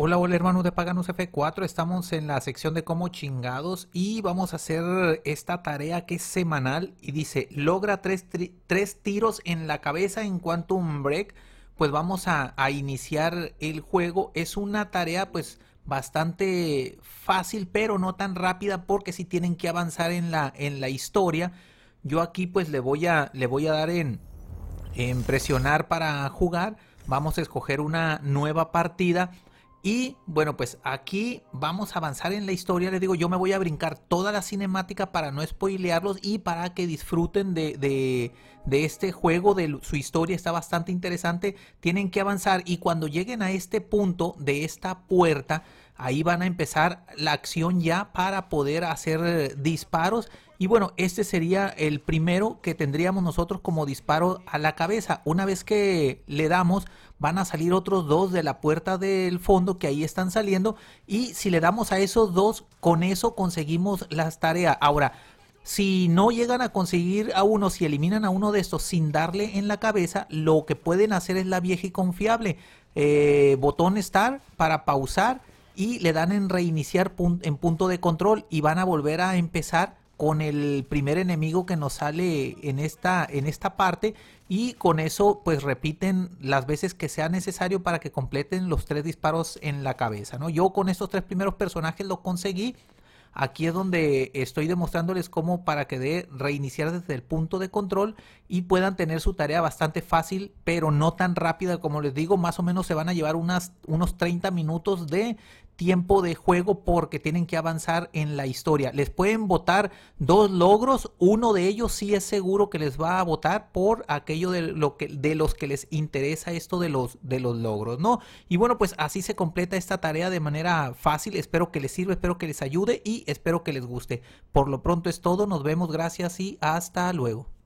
Hola, hola hermanos de Paganus F4, estamos en la sección de cómo chingados y vamos a hacer esta tarea que es semanal y dice, logra tres, tiros en la cabeza en cuanto un Break, pues vamos a, iniciar el juego. Es una tarea pues bastante fácil pero no tan rápida porque si tienen que avanzar en la, en la historia. Yo aquí pues le voy a, le voy a dar en presionar para jugar, vamos a escoger una nueva partida y bueno, pues aquí vamos a avanzar en la historia. Les digo, yo me voy a brincar toda la cinemática para no spoilearlos y para que disfruten de, de, de este juego, de su historia, está bastante interesante. Tienen que avanzar y cuando lleguen a este punto de esta puerta, Ahí van a empezar la acción ya para poder hacer eh, disparos. Y bueno, este sería el primero que tendríamos nosotros como disparo a la cabeza. Una vez que le damos, van a salir otros dos de la puerta del fondo que ahí están saliendo. Y si le damos a esos dos, con eso conseguimos las tareas. Ahora, si no llegan a conseguir a uno, si eliminan a uno de estos sin darle en la cabeza, lo que pueden hacer es la vieja y confiable. Eh, botón estar para pausar y le dan en reiniciar en punto de control y van a volver a empezar con el primer enemigo que nos sale en esta, en esta parte y con eso pues repiten las veces que sea necesario para que completen los tres disparos en la cabeza. ¿no? Yo con estos tres primeros personajes lo conseguí. Aquí es donde estoy demostrándoles cómo para que de reiniciar desde el punto de control y puedan tener su tarea bastante fácil, pero no tan rápida como les digo, más o menos se van a llevar unas, unos 30 minutos de tiempo de juego porque tienen que avanzar en la historia. Les pueden votar dos logros, uno de ellos sí es seguro que les va a votar por aquello de, lo que, de los que les interesa esto de los, de los logros, ¿no? Y bueno, pues así se completa esta tarea de manera fácil. Espero que les sirva, espero que les ayude y espero que les guste. Por lo pronto es todo, nos vemos, gracias y hasta luego.